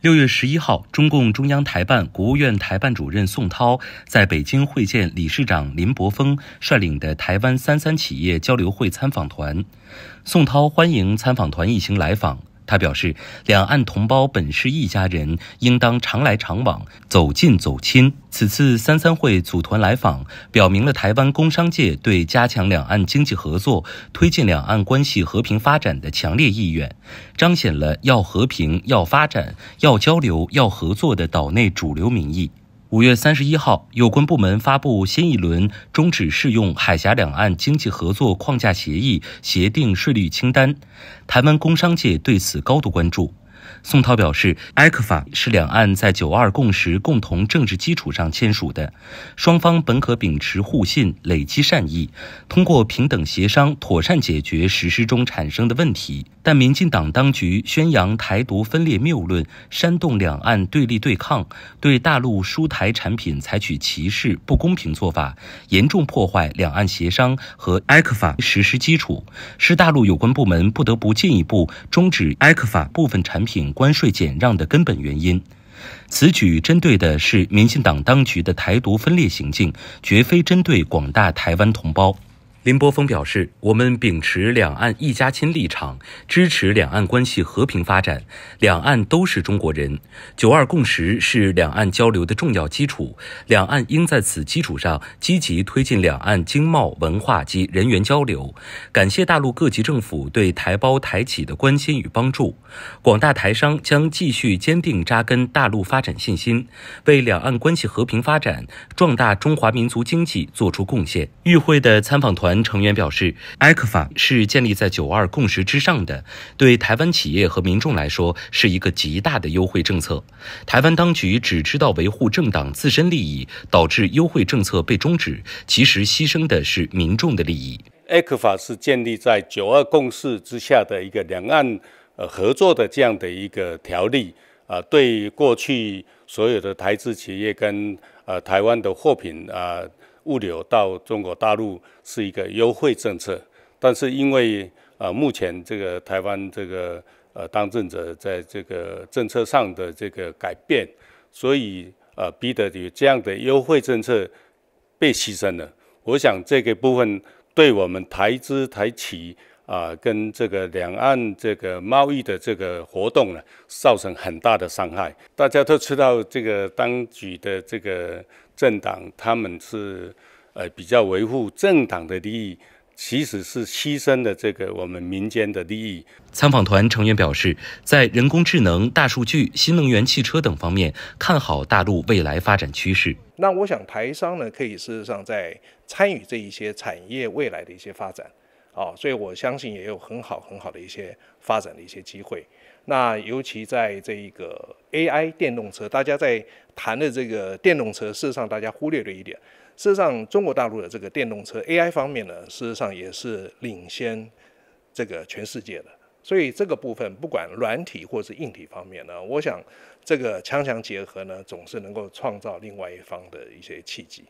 六月十一号，中共中央台办、国务院台办主任宋涛在北京会见理事长林伯峰率领的台湾三三企业交流会参访团。宋涛欢迎参访团一行来访。他表示，两岸同胞本是一家人，应当常来常往，走近走亲。此次三三会组团来访，表明了台湾工商界对加强两岸经济合作、推进两岸关系和平发展的强烈意愿，彰显了要和平、要发展、要交流、要合作的岛内主流民意。五月三十一号，有关部门发布新一轮终止适用《海峡两岸经济合作框架协议》协定税率清单，台湾工商界对此高度关注。宋涛表示埃克法是两岸在“九二共识”共同政治基础上签署的，双方本可秉持互信、累积善意，通过平等协商，妥善解决实施中产生的问题。但民进党当局宣扬台独分裂谬论，煽动两岸对立对抗，对大陆输台产品采取歧视不公平做法，严重破坏两岸协商和 ECFA 实施基础，是大陆有关部门不得不进一步终止 ECFA 部分产品关税减让的根本原因。此举针对的是民进党当局的台独分裂行径，绝非针对广大台湾同胞。林波峰表示，我们秉持两岸一家亲立场，支持两岸关系和平发展。两岸都是中国人，九二共识是两岸交流的重要基础。两岸应在此基础上，积极推进两岸经贸、文化及人员交流。感谢大陆各级政府对台胞台企的关心与帮助。广大台商将继续坚定扎根大陆发展信心，为两岸关系和平发展、壮大中华民族经济做出贡献。与会的参访团。团成员表示，ECFA 是建立在九二共识之上的，对台湾企业和民众来说是一个极大的优惠政策。台湾当局只知道维护政党自身利益，导致优惠政策被终止，其实牺牲的是民众的利益。ECFA 是建立在九二共识之下的一个两岸呃合作的这样的一个条例啊，对过去所有的台资企业跟呃台湾的货品啊。物流到中国大陆是一个优惠政策，但是因为啊，目前这个台湾这个呃当政者在这个政策上的这个改变，所以呃，逼得有这样的优惠政策被牺牲了。我想这个部分对我们台资台企啊，跟这个两岸这个贸易的这个活动呢，造成很大的伤害。大家都知道这个当局的这个。政党他们是，呃，比较维护政党的利益，其实是牺牲了这个我们民间的利益。参访团成员表示，在人工智能、大数据、新能源汽车等方面看好大陆未来发展趋势。那我想台商呢，可以事实上在参与这一些产业未来的一些发展。啊，所以我相信也有很好很好的一些发展的一些机会。那尤其在这一个 AI 电动车，大家在谈的这个电动车，事实上大家忽略了一点，事实上中国大陆的这个电动车 AI 方面呢，事实上也是领先这个全世界的。所以这个部分，不管软体或者是硬体方面呢，我想这个强强结合呢，总是能够创造另外一方的一些契机。